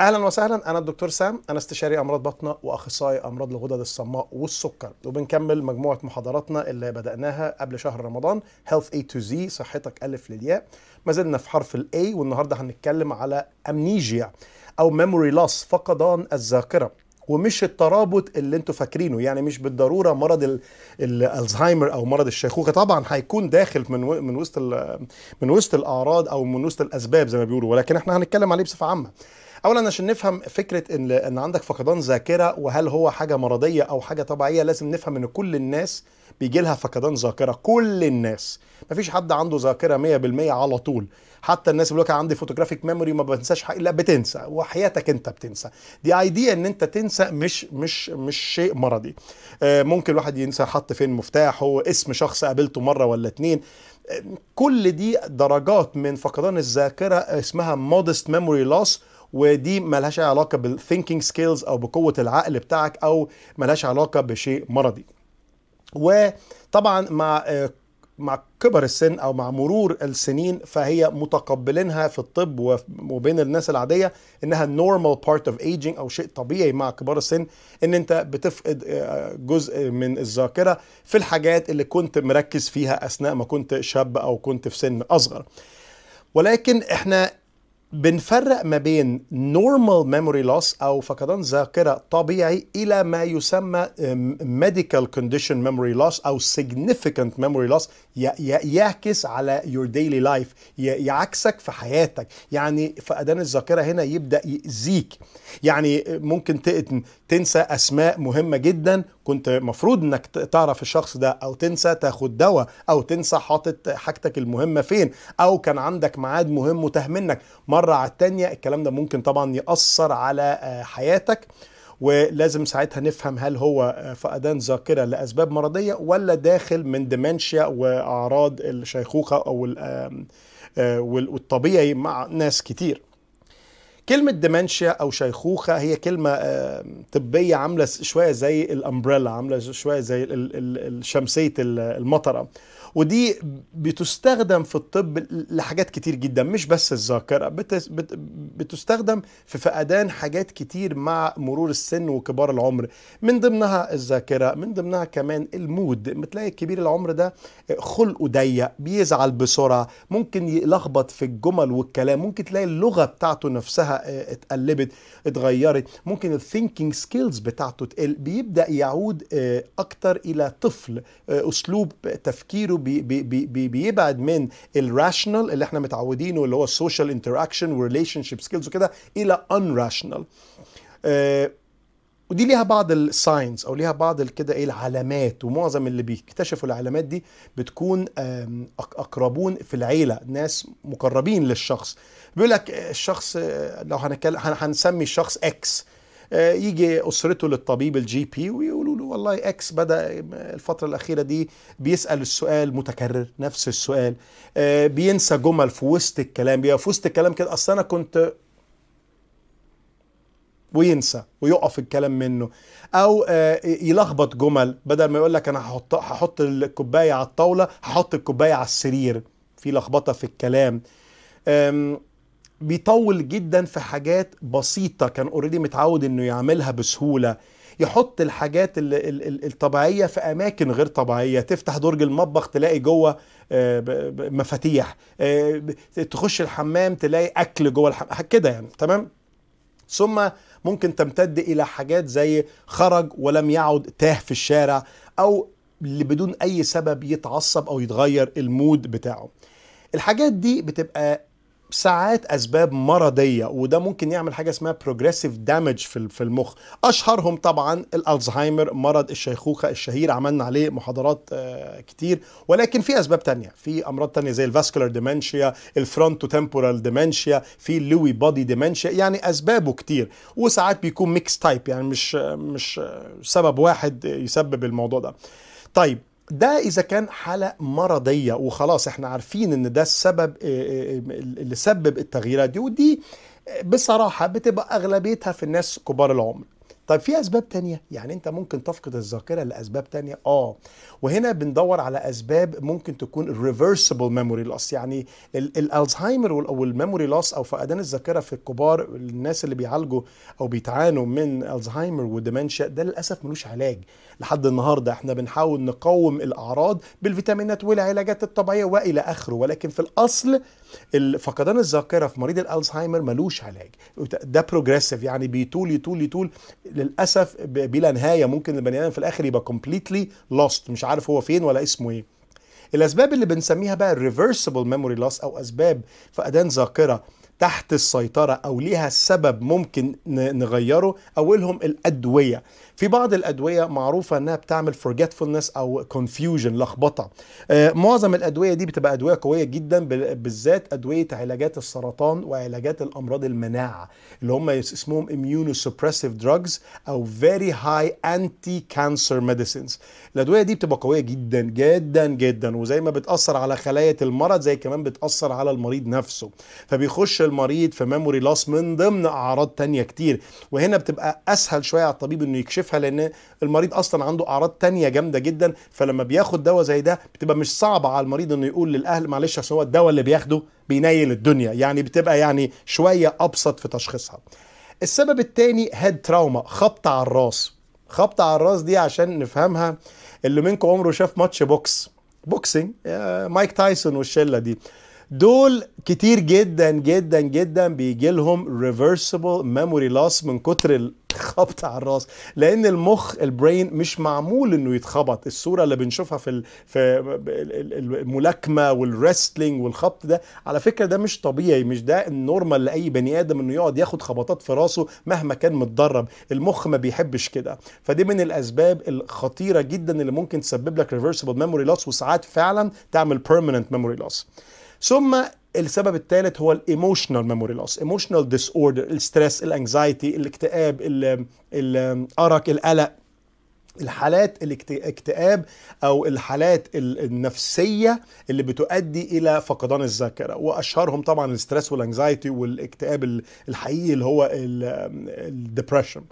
اهلا وسهلا انا الدكتور سام انا استشاري امراض بطنه واخصائي امراض الغدد الصماء والسكر وبنكمل مجموعه محاضراتنا اللي بداناها قبل شهر رمضان هيلث اي تو زي صحتك الف للياء ما زلنا في حرف الاي والنهارده هنتكلم على امنيجيا او ميموري لاس فقدان الذاكره ومش الترابط اللي انتوا فاكرينه يعني مش بالضروره مرض الزهايمر او مرض الشيخوخه طبعا هيكون داخل من من وسط من وسط الاعراض او من وسط الاسباب زي ما بيقولوا ولكن احنا هنتكلم عليه بصفه عامه اولا عشان نفهم فكره ان ان عندك فقدان ذاكره وهل هو حاجه مرضيه او حاجه طبيعيه لازم نفهم ان كل الناس بيجي لها فقدان ذاكره كل الناس مفيش حد عنده ذاكره 100% على طول حتى الناس بيقول لك عندي فوتوجرافيك ميموري ما بنساش حق لا بتنسى وحياتك انت بتنسى دي ايديا ان انت تنسى مش مش مش شيء مرضي آه، ممكن الواحد ينسى حط فين مفتاحه اسم شخص قابلته مره ولا اتنين آه، كل دي درجات من فقدان الذاكره اسمها modest memory loss ودي ملهاش علاقه بالثينكينج سكيلز او بقوه العقل بتاعك او ملهاش علاقه بشيء مرضي وطبعا مع آه، مع كبر السن او مع مرور السنين فهي متقبلينها في الطب وبين الناس العاديه انها normal part of aging او شيء طبيعي مع كبار السن ان انت بتفقد آه، جزء من الذاكره في الحاجات اللي كنت مركز فيها اثناء ما كنت شاب او كنت في سن اصغر ولكن احنا بنفرق ما بين normal memory loss او فقدان ذاكره طبيعي الى ما يسمى medical condition memory loss او significant memory loss يعكس على your daily life يعكسك في حياتك يعني فقدان الذاكره هنا يبدا يأذيك يعني ممكن تنسى اسماء مهمه جدا كنت مفروض انك تعرف الشخص ده او تنسى تاخد دواء او تنسى حاطط حاجتك المهمه فين او كان عندك معاد مهم وتهمنك مره على التانيه الكلام ده ممكن طبعا ياثر على آه، حياتك ولازم ساعتها نفهم هل هو آه، فقدان ذاكره لاسباب مرضيه ولا داخل من ديمنشيا واعراض الشيخوخه او آه، والطبيعي مع ناس كتير كلمة ديمنشيا أو شيخوخة هي كلمة طبية عاملة شوية زي الأمبريلا عاملة شوية زي شمسية المطرة ودي بتستخدم في الطب لحاجات كتير جدا مش بس الذاكرة بتستخدم في فقدان حاجات كتير مع مرور السن وكبار العمر من ضمنها الذاكرة من ضمنها كمان المود بتلاقي الكبير العمر ده خلقه ضيق بيزعل بسرعة ممكن يلخبط في الجمل والكلام ممكن تلاقي اللغة بتاعته نفسها آه، اتقلبت اتغيرت ممكن الثينكينج سكيلز بتاعته تقل بيبدأ يعود آه، اكتر الى طفل آه، اسلوب تفكيره بي بي بي بيبعد من الراشنال اللي احنا متعودينه اللي هو السوشيال انتراكشن وريليشن شيب سكيلز وكده الى ان آه، راشنال ودي ليها بعض الساينز او ليها بعض كده ايه العلامات ومعظم اللي بيكتشفوا العلامات دي بتكون اقربون في العيله ناس مقربين للشخص بيقول لك آه، الشخص آه، لو هنتكلم هنسمي الشخص اكس آه، يجي اسرته للطبيب الجي بي ويقولوا له والله اكس بدا الفتره الاخيره دي بيسال السؤال متكرر نفس السؤال آه، بينسى جمل في وسط الكلام بيبقى في وسط الكلام كده اصل انا كنت وينسى ويقف الكلام منه او آه، يلخبط جمل بدل ما يقول لك انا هحط هحط الكوبايه على الطاوله هحط الكوبايه على السرير في لخبطه في الكلام بيطول جدا في حاجات بسيطه كان اوريدي متعود انه يعملها بسهوله يحط الحاجات الطبيعيه في اماكن غير طبيعيه تفتح درج المطبخ تلاقي جوه آه، مفاتيح آه، تخش الحمام تلاقي اكل جوه الحمام كده يعني تمام ثم ممكن تمتد الى حاجات زي خرج ولم يعد تاه في الشارع او اللي بدون اي سبب يتعصب او يتغير المود بتاعه الحاجات دي بتبقى ساعات اسباب مرضيه وده ممكن يعمل حاجه اسمها بروجريسيف دامج في المخ اشهرهم طبعا الالزهايمر مرض الشيخوخه الشهير عملنا عليه محاضرات آه، كتير ولكن في اسباب تانية في امراض تانية زي الفاسكولار ديمنشيا الفرونتو تمبورال ديمنشيا في اللوي بودي ديمنشيا يعني اسبابه كتير وساعات بيكون ميكس تايب يعني مش مش سبب واحد يسبب الموضوع ده طيب ده اذا كان حاله مرضيه وخلاص احنا عارفين ان ده السبب آه، آه، آه، اللي سبب التغييرات دي ودي بصراحه بتبقى اغلبيتها في الناس كبار العمر طيب في اسباب تانية يعني انت ممكن تفقد الذاكره لاسباب تانية اه وهنا بندور على اسباب ممكن تكون reversible ميموري لوس يعني الالزهايمر والميموري لوس او فقدان الذاكره في الكبار الناس اللي بيعالجوا او بيتعانوا من الزهايمر ودمنشا ده للاسف ملوش علاج لحد النهارده احنا بنحاول نقاوم الاعراض بالفيتامينات والعلاجات الطبيعيه والى اخره ولكن في الاصل فقدان الذاكره في مريض الالزهايمر ملوش علاج ده بروجريسيف يعني بيطول يطول يطول للاسف بلا نهايه ممكن البني ادم في الاخر يبقى كومبليتلي لوست مش عارف هو فين ولا اسمه ايه الاسباب اللي بنسميها بقى الريفرسبل ميموري لوس او اسباب فقدان ذاكره تحت السيطرة أو ليها سبب ممكن نغيره أولهم الأدوية في بعض الأدوية معروفة أنها بتعمل forgetfulness أو confusion لخبطة آه، معظم الأدوية دي بتبقى أدوية قوية جدا بالذات أدوية علاجات السرطان وعلاجات الأمراض المناعة اللي هم اسمهم immunosuppressive drugs أو very high anti-cancer medicines الأدوية دي بتبقى قوية جدا جدا جدا وزي ما بتأثر على خلايا المرض زي كمان بتأثر على المريض نفسه فبيخش المريض في ميموري لاس من ضمن اعراض تانية كتير وهنا بتبقى اسهل شويه على الطبيب انه يكشفها لان المريض اصلا عنده اعراض تانية جامده جدا فلما بياخد دواء زي ده بتبقى مش صعبه على المريض انه يقول للاهل معلش عشان هو الدواء اللي بياخده بينيل الدنيا يعني بتبقى يعني شويه ابسط في تشخيصها السبب الثاني هيد تراوما خبط على الراس خبط على الراس دي عشان نفهمها اللي منكم عمره شاف ماتش بوكس بوكسنج آه، مايك تايسون والشله دي دول كتير جدا جدا جدا بيجي لهم ريفرسبل ميموري لوس من كتر الخبط على الراس لان المخ البرين مش معمول انه يتخبط الصوره اللي بنشوفها في في الملاكمه والريستلينج والخبط ده على فكره ده مش طبيعي مش ده النورمال لاي بني ادم انه يقعد ياخد خبطات في راسه مهما كان متدرب المخ ما بيحبش كده فدي من الاسباب الخطيره جدا اللي ممكن تسبب لك ريفرسبل ميموري لوس وساعات فعلا تعمل بيرماننت ميموري لوس ثم السبب الثالث هو الايموشنال ميموري لوس ايموشنال ديس اوردر الستريس الانكزايتي الاكتئاب الارق القلق الحالات الاكتئاب او الحالات النفسيه اللي بتؤدي الى فقدان الذاكره واشهرهم طبعا الستريس والانكزايتي والاكتئاب الحقيقي اللي هو الدبريشن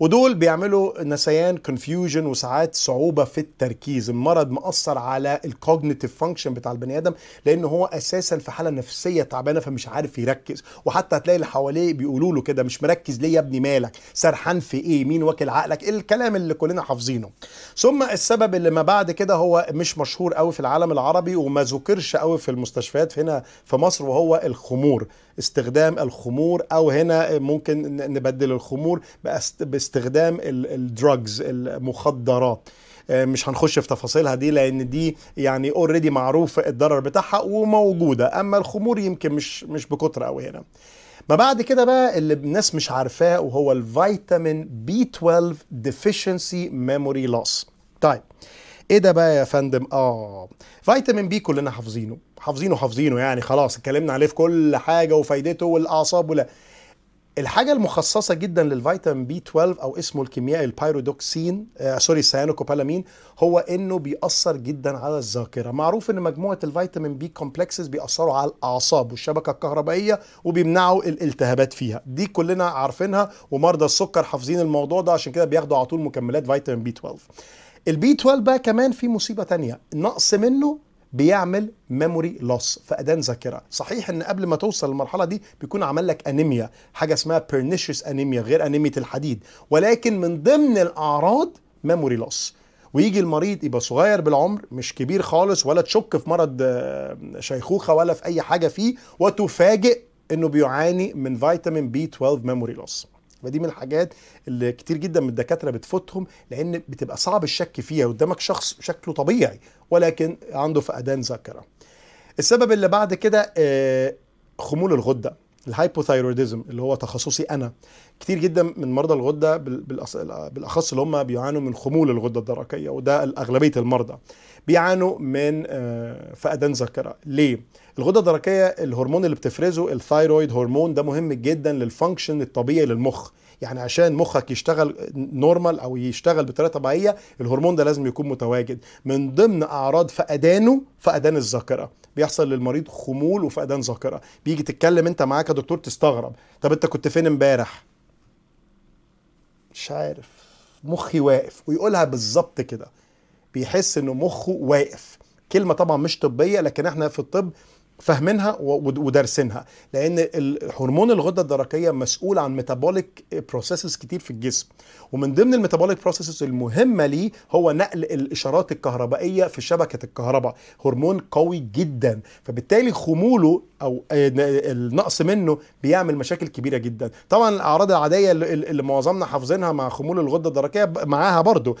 ودول بيعملوا نسيان كونفيوجن وساعات صعوبه في التركيز المرض مأثر على الكوجنيتيف فانكشن بتاع البني ادم لان هو اساسا في حاله نفسيه تعبانه فمش عارف يركز وحتى هتلاقي اللي حواليه بيقولوا له كده مش مركز ليه يا ابني مالك سرحان في ايه مين واكل عقلك الكلام اللي كلنا حافظينه حافظينه ثم السبب اللي ما بعد كده هو مش مشهور قوي في العالم العربي وما ذكرش قوي في المستشفيات هنا في مصر وهو الخمور استخدام الخمور او هنا ممكن نبدل الخمور باستخدام الدراجز المخدرات آه، مش هنخش في تفاصيلها دي لان دي يعني اوريدي معروف الضرر بتاعها وموجوده اما الخمور يمكن مش مش بكتره قوي هنا ما بعد كده بقى اللي الناس مش عارفاه وهو الفيتامين بي 12 ديفيشنسي ميموري لوس طيب ايه ده بقى يا فندم اه فيتامين بي كلنا حافظينه حافظينه حافظينه يعني خلاص اتكلمنا عليه في كل حاجه وفايدته والاعصاب ولا الحاجه المخصصه جدا للفيتامين بي 12 او اسمه الكيميائي البيرودوكسين آه سوري السيانوكوبالامين هو انه بيأثر جدا على الذاكره معروف ان مجموعه الفيتامين بي كومبلكسز بيأثروا على الاعصاب والشبكه الكهربائيه وبيمنعوا الالتهابات فيها دي كلنا عارفينها ومرضى السكر حافظين الموضوع ده عشان كده بياخدوا على طول مكملات فيتامين بي 12 البي 12 بقى كمان في مصيبه تانية نقص منه بيعمل ميموري لوس فقدان ذاكره صحيح ان قبل ما توصل للمرحله دي بيكون عمل لك انيميا حاجه اسمها بيرنيشيس انيميا غير انيميه الحديد ولكن من ضمن الاعراض ميموري لوس ويجي المريض يبقى صغير بالعمر مش كبير خالص ولا تشك في مرض آه، شيخوخه ولا في اي حاجه فيه وتفاجئ انه بيعاني من فيتامين بي 12 ميموري لوس فدي من الحاجات اللي كتير جدا من الدكاتره بتفوتهم لان بتبقى صعب الشك فيها قدامك شخص شكله طبيعي ولكن عنده فقدان ذاكره السبب اللي بعد كده آه، خمول الغده الهايبوثايروديزم اللي هو تخصصي انا كتير جدا من مرضى الغده بالاخص اللي هم بيعانوا من خمول الغده الدرقيه وده اغلبيه المرضى بيعانوا من آه، فقدان ذاكره ليه الغده الدرقيه الهرمون اللي بتفرزه الثايرويد هرمون ده مهم جدا للفانكشن الطبيعي للمخ يعني عشان مخك يشتغل نورمال او يشتغل بطريقه طبيعيه الهرمون ده لازم يكون متواجد من ضمن اعراض فقدانه فقدان الذاكره بيحصل للمريض خمول وفقدان ذاكره بيجي تتكلم انت معاك يا دكتور تستغرب طب انت كنت فين امبارح مش عارف مخي واقف ويقولها بالظبط كده بيحس ان مخه واقف كلمه طبعا مش طبيه لكن احنا في الطب فاهمينها ودارسينها لان هرمون الغده الدرقيه مسؤول عن ميتابوليك بروسيسز كتير في الجسم ومن ضمن الميتابوليك بروسيسز المهمه ليه هو نقل الاشارات الكهربائيه في شبكه الكهرباء هرمون قوي جدا فبالتالي خموله او النقص منه بيعمل مشاكل كبيره جدا طبعا الاعراض العاديه اللي معظمنا حافظينها مع خمول الغده الدرقيه معاها برضو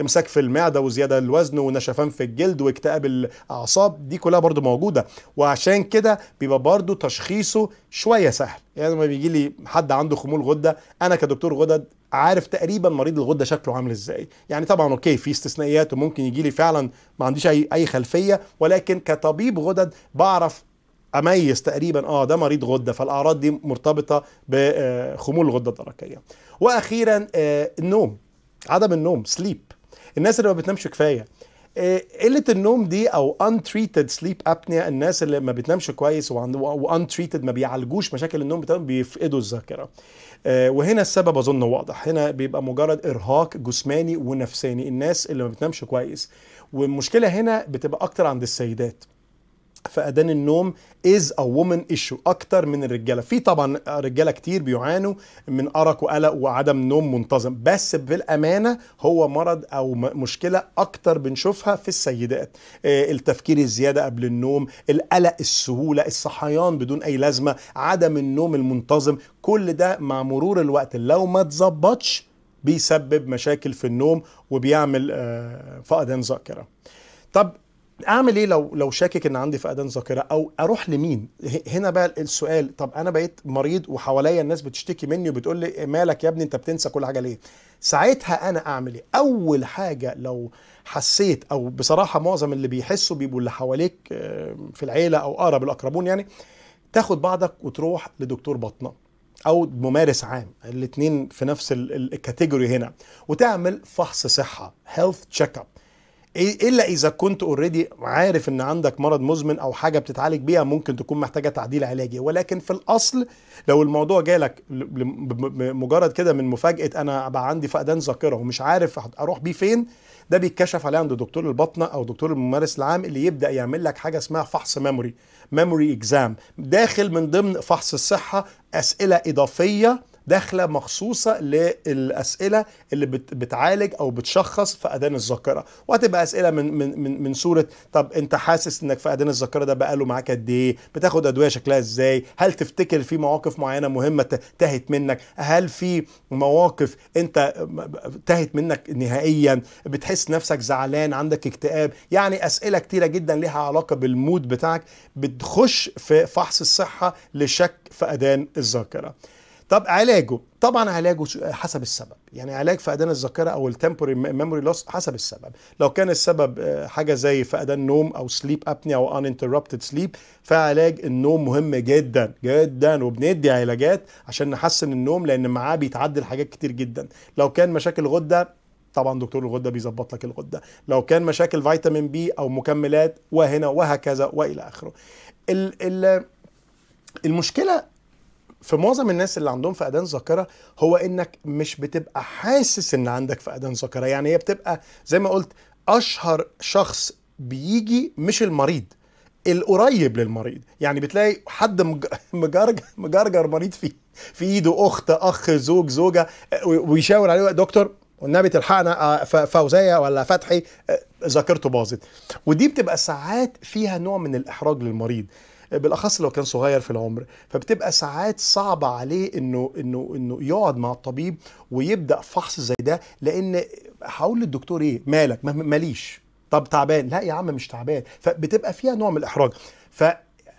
امساك في المعده وزياده الوزن ونشفان في الجلد واكتئاب الاعصاب دي كلها برضو موجوده وعشان كده بيبقى برضو تشخيصه شويه سهل يعني لما بيجي لي حد عنده خمول غده انا كدكتور غدد عارف تقريبا مريض الغده شكله عامل ازاي يعني طبعا اوكي في استثنائيات وممكن يجي لي فعلا ما عنديش اي اي خلفيه ولكن كطبيب غدد بعرف اميز تقريبا اه ده مريض غده فالاعراض دي مرتبطه بخمول آه، الغده الدرقيه واخيرا آه النوم عدم النوم سليب الناس اللي ما بتنامش كفايه إيه، قله النوم دي او untreated sleep apnea الناس اللي ما بتنامش كويس وuntreated ما بيعالجوش مشاكل النوم بتاعهم بيفقدوا الذاكره إيه، وهنا السبب اظن واضح هنا بيبقى مجرد ارهاق جسماني ونفساني الناس اللي ما بتنامش كويس والمشكله هنا بتبقى اكتر عند السيدات في اذان النوم از ا وومن ايشو اكتر من الرجاله في طبعا رجاله كتير بيعانوا من ارق وقلق وعدم نوم منتظم بس بالامانه هو مرض او مشكله اكتر بنشوفها في السيدات آه، التفكير الزياده قبل النوم القلق السهوله الصحيان بدون اي لازمه عدم النوم المنتظم كل ده مع مرور الوقت لو ما اتظبطش بيسبب مشاكل في النوم وبيعمل آه، فقدان ذاكره طب اعمل ايه لو لو شاكك ان عندي فقدان ذاكره او اروح لمين هنا بقى السؤال طب انا بقيت مريض وحواليا الناس بتشتكي مني وبتقول لي مالك يا ابني انت بتنسى كل حاجه ليه ساعتها انا اعمل ايه اول حاجه لو حسيت او بصراحه معظم اللي بيحسوا بيبقوا اللي حواليك آه، في العيله او اقرب الاقربون يعني تاخد بعضك وتروح لدكتور بطنه او ممارس عام الاثنين في نفس الكاتيجوري هنا وتعمل فحص صحه هيلث تشيك اب الا اذا كنت اوريدي عارف ان عندك مرض مزمن او حاجه بتتعالج بيها ممكن تكون محتاجه تعديل علاجي ولكن في الاصل لو الموضوع جالك مجرد كده من مفاجاه انا بقى عندي فقدان ذاكره ومش عارف اروح بيه فين ده بيتكشف عليه عند دكتور البطنه او دكتور الممارس العام اللي يبدا يعمل لك حاجه اسمها فحص ميموري ميموري اكزام داخل من ضمن فحص الصحه اسئله اضافيه داخله مخصوصه للاسئله اللي بتعالج او بتشخص فقدان الذاكره وهتبقى اسئله من من من من صوره طب انت حاسس انك فقدان الذاكره ده بقاله معاك قد ايه بتاخد ادويه شكلها ازاي هل تفتكر في مواقف معينه مهمه تهت منك هل في مواقف انت تهت منك نهائيا بتحس نفسك زعلان عندك اكتئاب يعني اسئله كتيره جدا ليها علاقه بالمود بتاعك بتخش في فحص الصحه لشك فقدان الذاكره طب علاجه طبعا علاجه حسب السبب يعني علاج فقدان الذاكره او التمبوري ميموري لوس حسب السبب لو كان السبب آه، حاجه زي فقدان نوم او سليب ابني او انتربتد سليب فعلاج النوم مهم جدا جدا وبندي علاجات عشان نحسن النوم لان معاه بيتعدل حاجات كتير جدا لو كان مشاكل غده طبعا دكتور الغده بيظبط لك الغده لو كان مشاكل فيتامين بي او مكملات وهنا وهكذا والى اخره ال ال المشكله في معظم الناس اللي عندهم فقدان ذاكره هو انك مش بتبقى حاسس ان عندك فقدان ذاكره يعني هي بتبقى زي ما قلت اشهر شخص بيجي مش المريض القريب للمريض يعني بتلاقي حد مجرجر مجرجر مريض في في ايده اخت اخ زوج زوجه ويشاور عليه دكتور والنبي تلحقنا آه، فوزيه ولا فتحي آه، ذاكرته باظت ودي بتبقى ساعات فيها نوع من الاحراج للمريض بالاخص لو كان صغير في العمر فبتبقى ساعات صعبه عليه انه انه انه يقعد مع الطبيب ويبدا فحص زي ده لان هقول للدكتور ايه مالك ماليش طب تعبان لا يا عم مش تعبان فبتبقى فيها نوع من الاحراج ف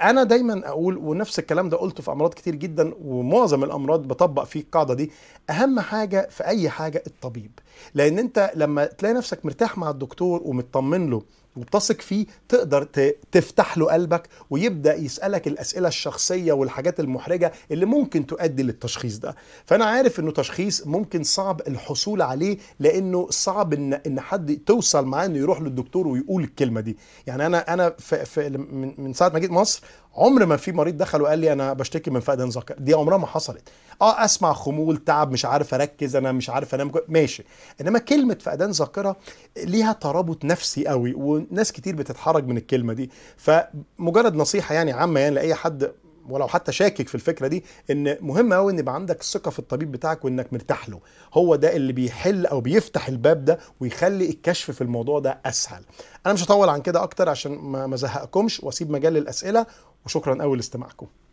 انا دايما اقول ونفس الكلام ده قلته في امراض كتير جدا ومعظم الامراض بطبق فيه القاعده دي اهم حاجه في اي حاجه الطبيب لان انت لما تلاقي نفسك مرتاح مع الدكتور ومطمن له وتثق فيه تقدر تفتح له قلبك ويبدا يسالك الاسئله الشخصيه والحاجات المحرجه اللي ممكن تؤدي للتشخيص ده فانا عارف انه تشخيص ممكن صعب الحصول عليه لانه صعب ان ان حد توصل معاه انه يروح للدكتور ويقول الكلمه دي يعني انا انا في من ساعه ما جيت مصر عمر ما في مريض دخل وقال لي انا بشتكي من فقدان ذاكره دي عمرها ما حصلت اه اسمع خمول تعب مش عارف اركز انا مش عارف انام ماشي انما كلمه فقدان ذاكره ليها ترابط نفسي قوي وناس كتير بتتحرج من الكلمه دي فمجرد نصيحه يعني عامه يعني لاي حد ولو حتى شاكك في الفكره دي ان مهم قوي ان يبقى عندك ثقه في الطبيب بتاعك وانك مرتاح له هو ده اللي بيحل او بيفتح الباب ده ويخلي الكشف في الموضوع ده اسهل انا مش هطول عن كده اكتر عشان ما ازهقكمش واسيب مجال للاسئله وشكرا قوي لاستماعكم